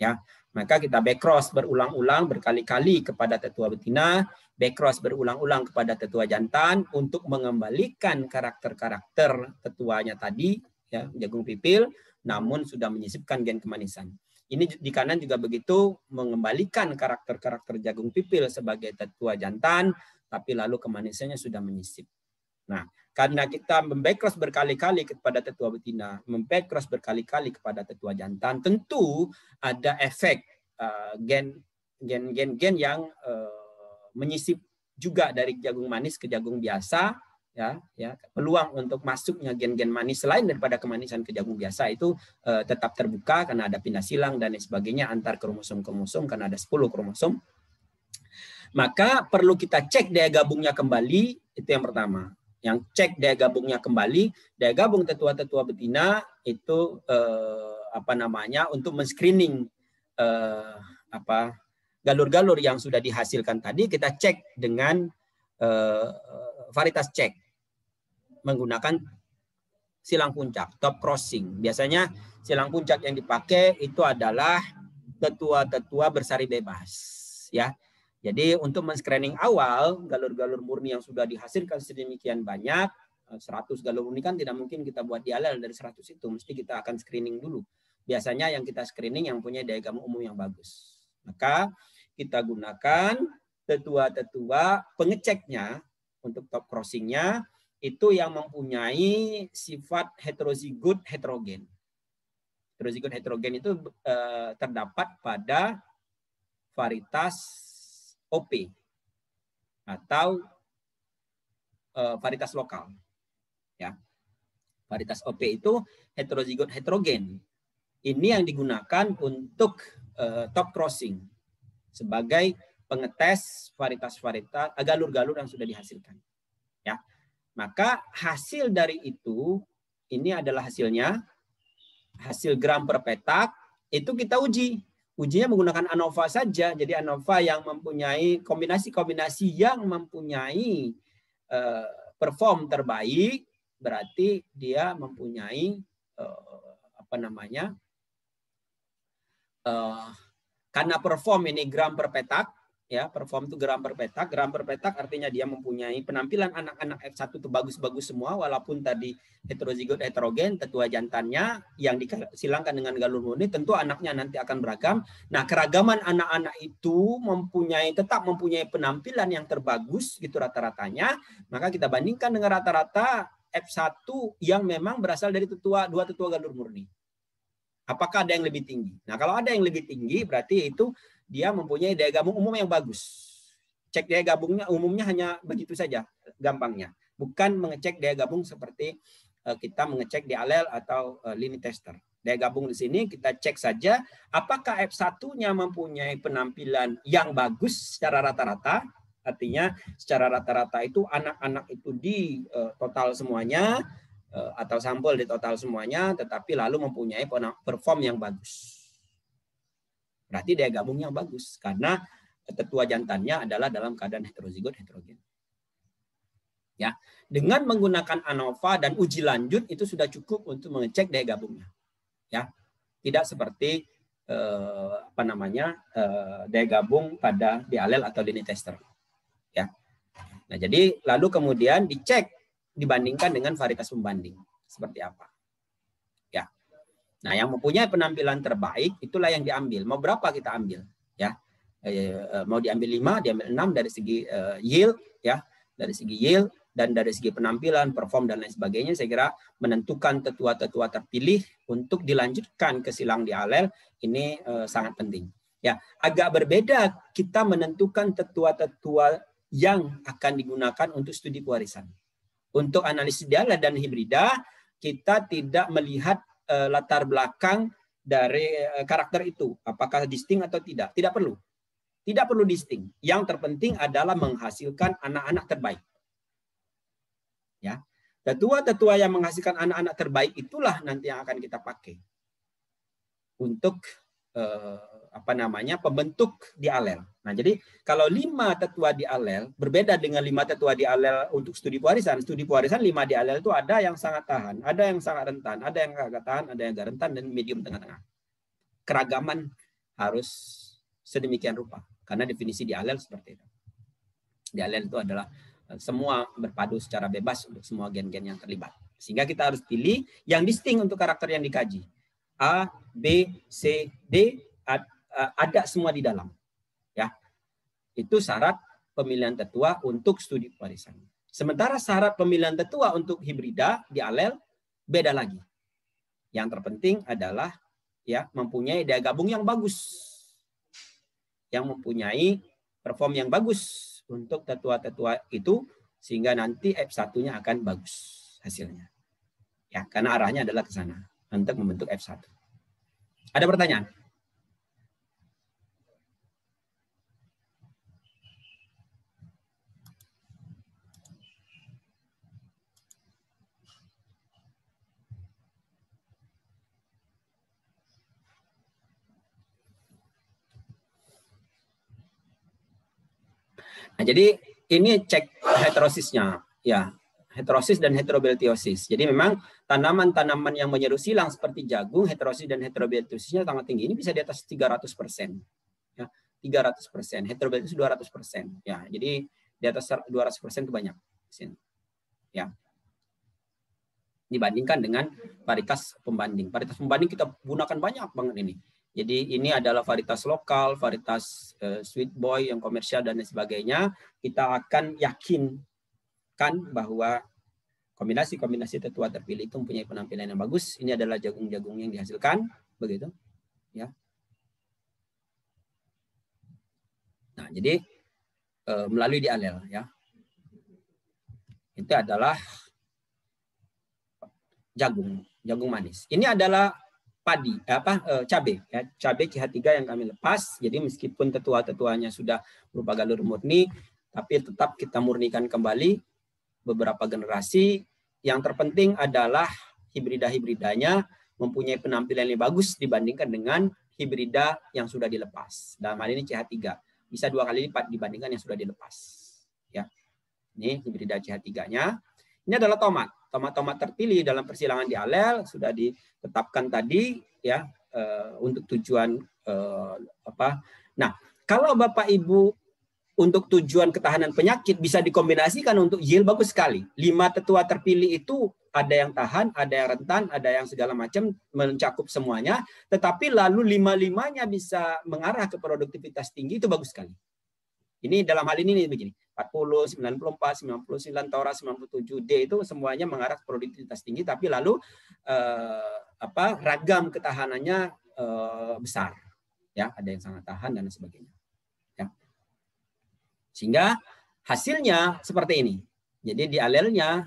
Ya, maka kita backcross berulang-ulang berkali-kali kepada tetua betina, backcross berulang-ulang kepada tetua jantan untuk mengembalikan karakter-karakter tetuanya tadi, ya, jagung pipil, namun sudah menyisipkan gen kemanisan. Ini di kanan juga begitu mengembalikan karakter-karakter jagung pipil sebagai tetua jantan, tapi lalu kemanisannya sudah menyisip. Nah, karena kita membackcross berkali-kali kepada tetua betina, membackcross berkali-kali kepada tetua jantan, tentu ada efek uh, gen gen gen gen yang uh, menyisip juga dari jagung manis ke jagung biasa ya ya peluang untuk masuknya gen-gen manis selain daripada kemanisan ke jagung biasa itu uh, tetap terbuka karena ada pindah silang dan sebagainya antar kromosom-kromosom karena ada 10 kromosom maka perlu kita cek daya gabungnya kembali itu yang pertama yang cek daya gabungnya kembali daya gabung tetua-tetua betina itu eh, apa namanya untuk menscreening eh, apa galur-galur yang sudah dihasilkan tadi kita cek dengan eh, varietas cek menggunakan silang puncak top crossing biasanya silang puncak yang dipakai itu adalah tetua-tetua bersari bebas ya jadi untuk men-screening awal galur-galur murni yang sudah dihasilkan sedemikian banyak, 100 eh, galur murni kan tidak mungkin kita buat dialel dari 100 itu, mesti kita akan screening dulu. Biasanya yang kita screening yang punya diagram umum yang bagus. Maka kita gunakan tetua-tetua pengeceknya untuk top crossingnya itu yang mempunyai sifat heterozigot heterogen. Heterozigot heterogen itu eh, terdapat pada varietas OP atau uh, varietas lokal. Ya. Varietas OP itu heterozigot heterogen. Ini yang digunakan untuk uh, top crossing sebagai pengetes varietas-varietas eh, galur-galur yang sudah dihasilkan. Ya. Maka hasil dari itu ini adalah hasilnya hasil gram per petak itu kita uji ujinya menggunakan ANOVA saja. Jadi ANOVA yang mempunyai kombinasi-kombinasi yang mempunyai eh, perform terbaik berarti dia mempunyai eh, apa namanya? Eh, karena perform ini gram per petak ya perform itu gram per petak gram per petak artinya dia mempunyai penampilan anak-anak F1 itu bagus-bagus semua walaupun tadi heterozigot heterogen tetua jantannya yang disilangkan dengan galur murni tentu anaknya nanti akan beragam nah keragaman anak-anak itu mempunyai tetap mempunyai penampilan yang terbagus gitu rata-ratanya maka kita bandingkan dengan rata-rata F1 yang memang berasal dari tetua dua tetua galur murni apakah ada yang lebih tinggi. Nah, kalau ada yang lebih tinggi berarti itu dia mempunyai daya gabung umum yang bagus. Cek daya gabungnya umumnya hanya begitu saja, gampangnya. Bukan mengecek daya gabung seperti eh, kita mengecek di alel atau eh, limit tester. Daya gabung di sini kita cek saja apakah F1-nya mempunyai penampilan yang bagus secara rata-rata. Artinya secara rata-rata itu anak-anak itu di eh, total semuanya atau sampel di total semuanya tetapi lalu mempunyai perform yang bagus. Berarti daya gabungnya bagus karena ketua jantannya adalah dalam keadaan heterozigot heterogen. Ya, dengan menggunakan ANOVA dan uji lanjut itu sudah cukup untuk mengecek daya gabungnya. Ya, tidak seperti eh, apa namanya eh, daya gabung pada dialel atau lini tester. Ya, nah jadi lalu kemudian dicek dibandingkan dengan varietas pembanding seperti apa. Nah, yang mempunyai penampilan terbaik itulah yang diambil. Mau berapa kita ambil, ya? Eh, eh, mau diambil lima, diambil 6 dari segi eh, yield, ya, dari segi yield dan dari segi penampilan, perform dan lain sebagainya, saya kira menentukan tetua-tetua terpilih untuk dilanjutkan ke silang di alel e ini sangat penting. Ya, agak berbeda kita menentukan tetua-tetua yang akan digunakan untuk studi pewarisan. Untuk analisis dialah e dan hibrida, kita tidak melihat uh, latar belakang dari uh, karakter itu, apakah distinct atau tidak. Tidak perlu. Tidak perlu distinct. Yang terpenting adalah menghasilkan anak-anak terbaik. Ya. Tetua-tetua yang menghasilkan anak-anak terbaik itulah nanti yang akan kita pakai untuk eh, apa namanya pembentuk di alel. Nah, jadi kalau lima tetua di alel berbeda dengan lima tetua di alel untuk studi pewarisan. Studi pewarisan lima di alel itu ada yang sangat tahan, ada yang sangat rentan, ada yang agak tahan, ada yang agak rentan dan medium tengah-tengah. Keragaman harus sedemikian rupa karena definisi di alel seperti itu. Di alel itu adalah eh, semua berpadu secara bebas untuk semua gen-gen yang terlibat. Sehingga kita harus pilih yang distinct untuk karakter yang dikaji. A, B, C, D ada semua di dalam. Ya. Itu syarat pemilihan tetua untuk studi warisan. Sementara syarat pemilihan tetua untuk hibrida di alel beda lagi. Yang terpenting adalah ya mempunyai daya gabung yang bagus. Yang mempunyai perform yang bagus untuk tetua-tetua itu sehingga nanti F1-nya akan bagus hasilnya. Ya, karena arahnya adalah ke sana untuk membentuk F1. Ada pertanyaan? Nah, jadi ini cek heterosisnya ya heterosis dan heterobeltiosis. Jadi memang tanaman-tanaman yang menyeru silang seperti jagung, heterosis dan heterobeltiosisnya sangat tinggi. Ini bisa di atas 300 persen. Ya, 300 persen. Heterobeltiosis 200 persen. Ya, jadi di atas 200 persen banyak. Ya. Dibandingkan dengan varietas pembanding. Varietas pembanding kita gunakan banyak banget ini. Jadi ini adalah varietas lokal, varietas uh, sweet boy yang komersial dan lain sebagainya. Kita akan yakin menunjukkan bahwa kombinasi-kombinasi tetua terpilih itu mempunyai penampilan yang bagus. Ini adalah jagung-jagung yang dihasilkan, begitu. Ya. Nah, jadi e, melalui di ya. Itu adalah jagung, jagung manis. Ini adalah padi apa e, eh, cabai ya cabai CH3 yang kami lepas jadi meskipun tetua-tetuanya sudah berupa galur murni tapi tetap kita murnikan kembali beberapa generasi. Yang terpenting adalah hibrida-hibridanya mempunyai penampilan yang bagus dibandingkan dengan hibrida yang sudah dilepas. Dalam hal ini CH3 bisa dua kali lipat dibandingkan yang sudah dilepas. Ya, ini hibrida CH3-nya. Ini adalah tomat. Tomat-tomat terpilih dalam persilangan di alel sudah ditetapkan tadi ya e, untuk tujuan e, apa. Nah, kalau Bapak Ibu untuk tujuan ketahanan penyakit bisa dikombinasikan untuk yield bagus sekali. Lima tetua terpilih itu ada yang tahan, ada yang rentan, ada yang segala macam mencakup semuanya. Tetapi lalu lima-limanya bisa mengarah ke produktivitas tinggi itu bagus sekali. Ini dalam hal ini nih, begini. 40, 94, 99, Tora 97, D itu semuanya mengarah ke produktivitas tinggi, tapi lalu eh, apa ragam ketahanannya eh, besar. Ya, ada yang sangat tahan dan sebagainya. Sehingga hasilnya seperti ini. Jadi di alelnya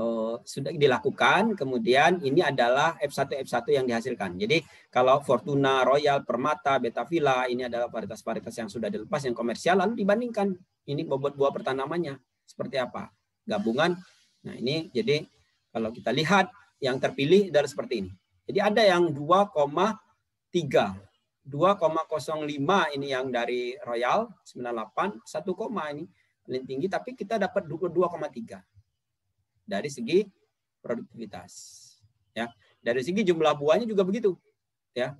uh, eh, sudah dilakukan, kemudian ini adalah F1 F1 yang dihasilkan. Jadi kalau Fortuna, Royal, Permata, Betavilla ini adalah varietas-varietas yang sudah dilepas yang komersial lalu dibandingkan ini bobot buah pertanamannya seperti apa? Gabungan. Nah, ini jadi kalau kita lihat yang terpilih dari seperti ini. Jadi ada yang 2,3 2,05 ini yang dari Royal 98, 1, ini paling tinggi tapi kita dapat 2,3 dari segi produktivitas. Ya, dari segi jumlah buahnya juga begitu. Ya.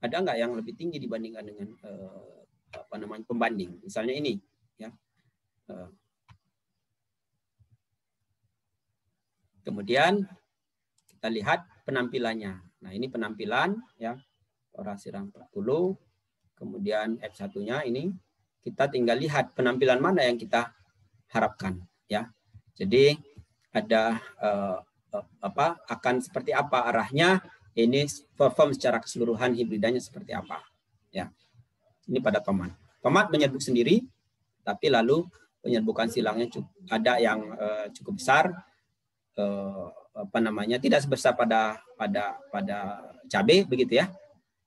Ada nggak yang lebih tinggi dibandingkan dengan eh, apa namanya pembanding? Misalnya ini, ya. Eh. Kemudian kita lihat penampilannya. Nah, ini penampilan ya orang 40. Kemudian F1-nya ini kita tinggal lihat penampilan mana yang kita harapkan ya. Jadi ada eh, eh, apa akan seperti apa arahnya ini perform secara keseluruhan hibridanya seperti apa ya. Ini pada tomat. Tomat menyerbuk sendiri tapi lalu penyerbukan silangnya cukup, ada yang eh, cukup besar eh, apa namanya tidak sebesar pada pada pada cabe begitu ya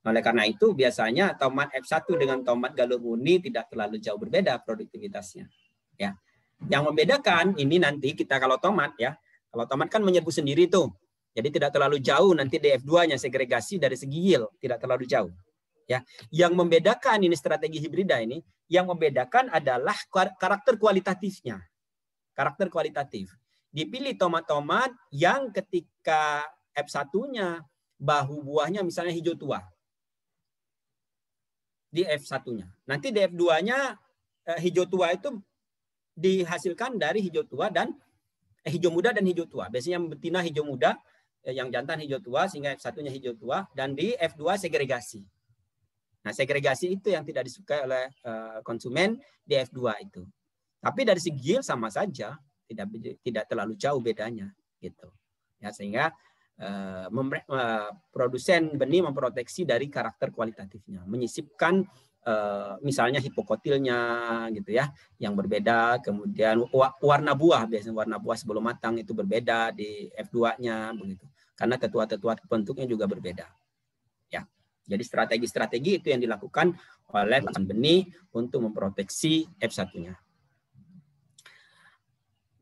oleh karena itu, biasanya tomat F1 dengan tomat galuruni tidak terlalu jauh berbeda produktivitasnya. Ya. Yang membedakan ini nanti kita kalau tomat ya, kalau tomat kan menyerbu sendiri tuh. Jadi tidak terlalu jauh nanti DF2-nya segregasi dari segi yield tidak terlalu jauh. Ya, yang membedakan ini strategi hibrida ini, yang membedakan adalah karakter kualitatifnya. Karakter kualitatif. Dipilih tomat-tomat yang ketika F1-nya bahu buahnya misalnya hijau tua di F1-nya. Nanti di F2-nya eh, hijau tua itu dihasilkan dari hijau tua dan eh, hijau muda dan hijau tua. Biasanya betina hijau muda, eh, yang jantan hijau tua sehingga F1-nya hijau tua dan di F2 segregasi. Nah, segregasi itu yang tidak disukai oleh eh, konsumen di F2 itu. Tapi dari segi sama saja, tidak tidak terlalu jauh bedanya gitu. Ya, sehingga uh, produsen benih memproteksi dari karakter kualitatifnya, menyisipkan uh, misalnya hipokotilnya gitu ya, yang berbeda, kemudian warna buah biasanya warna buah sebelum matang itu berbeda di F2-nya begitu. Karena tetua-tetua bentuknya juga berbeda. Ya. Jadi strategi-strategi itu yang dilakukan oleh benih untuk memproteksi F1-nya.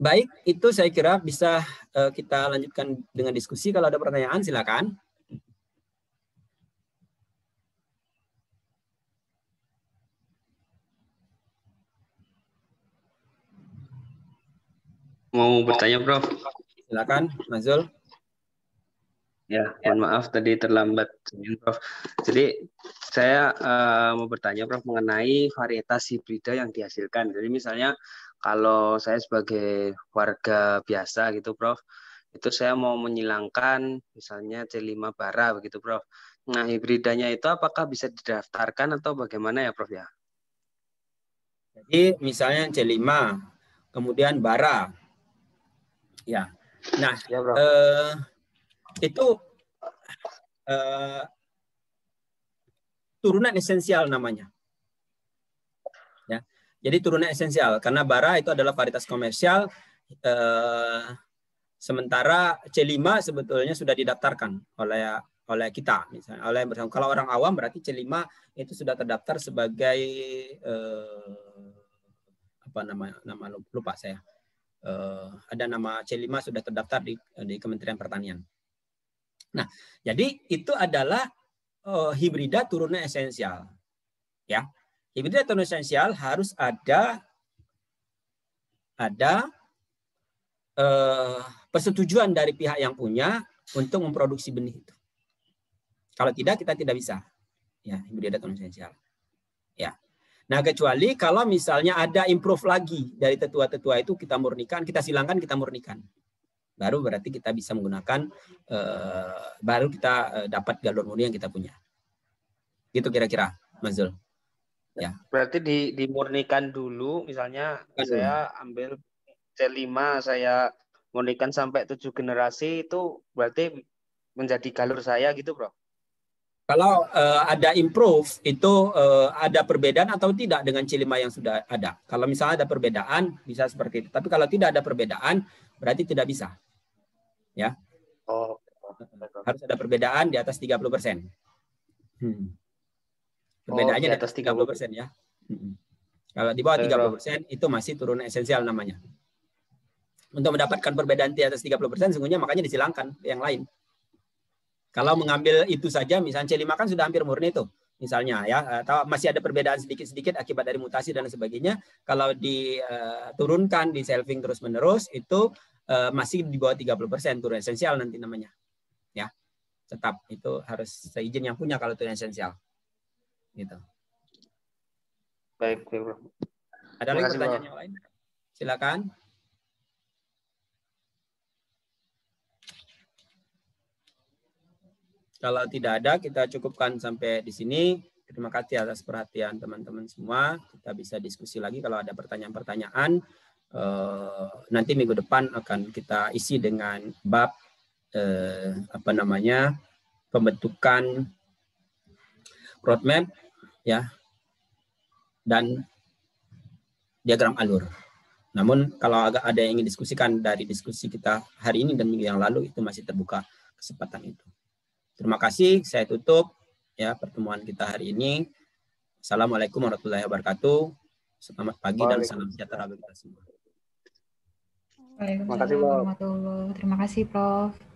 Baik, itu saya kira bisa uh, kita lanjutkan dengan diskusi. Kalau ada pertanyaan, silakan. Mau bertanya, Prof. Silakan, Mazul. Ya, mohon maaf tadi terlambat, Prof. Jadi saya uh, mau bertanya, Prof, mengenai varietas hibrida yang dihasilkan. Jadi misalnya kalau saya sebagai warga biasa gitu Prof, itu saya mau menyilangkan misalnya C5 bara begitu Prof. Nah, hibridanya itu apakah bisa didaftarkan atau bagaimana ya Prof ya? Jadi misalnya C5, kemudian bara. Ya. Nah, ya, Prof. Eh, itu eh, turunan esensial namanya. Jadi turunnya esensial karena bara itu adalah varietas komersial eh, sementara C5 sebetulnya sudah didaftarkan oleh oleh kita misalnya oleh bersama. Kalau orang awam berarti C5 itu sudah terdaftar sebagai eh, apa nama nama lupa saya. Eh, ada nama C5 sudah terdaftar di di Kementerian Pertanian. Nah, jadi itu adalah hibrida turunnya esensial. Ya. Hibrida atau esensial harus ada ada eh, persetujuan dari pihak yang punya untuk memproduksi benih itu. Kalau tidak kita tidak bisa. Ya, hibrida atau esensial. Ya. Nah, kecuali kalau misalnya ada improve lagi dari tetua-tetua itu kita murnikan, kita silangkan, kita murnikan. Baru berarti kita bisa menggunakan eh, baru kita eh, dapat galur murni yang kita punya. Gitu kira-kira, Mazul. Ya. Berarti di, dimurnikan dulu, misalnya hmm. saya ambil C5, saya murnikan sampai tujuh generasi itu berarti menjadi galur saya gitu, bro? Kalau uh, ada improve itu uh, ada perbedaan atau tidak dengan C5 yang sudah ada. Kalau misalnya ada perbedaan bisa seperti itu. Tapi kalau tidak ada perbedaan berarti tidak bisa. Ya. Oh. Harus ada perbedaan di atas 30%. Hmm. Perbedaannya oh, di atas 30 persen ya. Kalau di bawah 30 persen itu masih turun esensial namanya. Untuk mendapatkan perbedaan di atas 30 persen, sungguhnya makanya disilangkan yang lain. Kalau mengambil itu saja, misalnya C5 kan sudah hampir murni itu. Misalnya ya, atau masih ada perbedaan sedikit-sedikit akibat dari mutasi dan sebagainya. Kalau diturunkan, di eh, selfing terus-menerus, itu eh, masih di bawah 30 persen turun esensial nanti namanya. Ya, tetap itu harus seizin yang punya kalau turun esensial gitu. Baik, Bro. Ada lagi pertanyaan yang lain? Silakan. Kalau tidak ada, kita cukupkan sampai di sini. Terima kasih atas perhatian teman-teman semua. Kita bisa diskusi lagi kalau ada pertanyaan-pertanyaan. Eh, nanti minggu depan akan kita isi dengan bab eh, apa namanya pembentukan roadmap ya dan diagram alur. Namun kalau agak ada yang ingin diskusikan dari diskusi kita hari ini dan minggu yang lalu itu masih terbuka kesempatan itu. Terima kasih, saya tutup ya pertemuan kita hari ini. Assalamualaikum warahmatullahi wabarakatuh. Selamat pagi dan salam sejahtera bagi kita semua. Waalaikumsalam Terima kasih, Prof.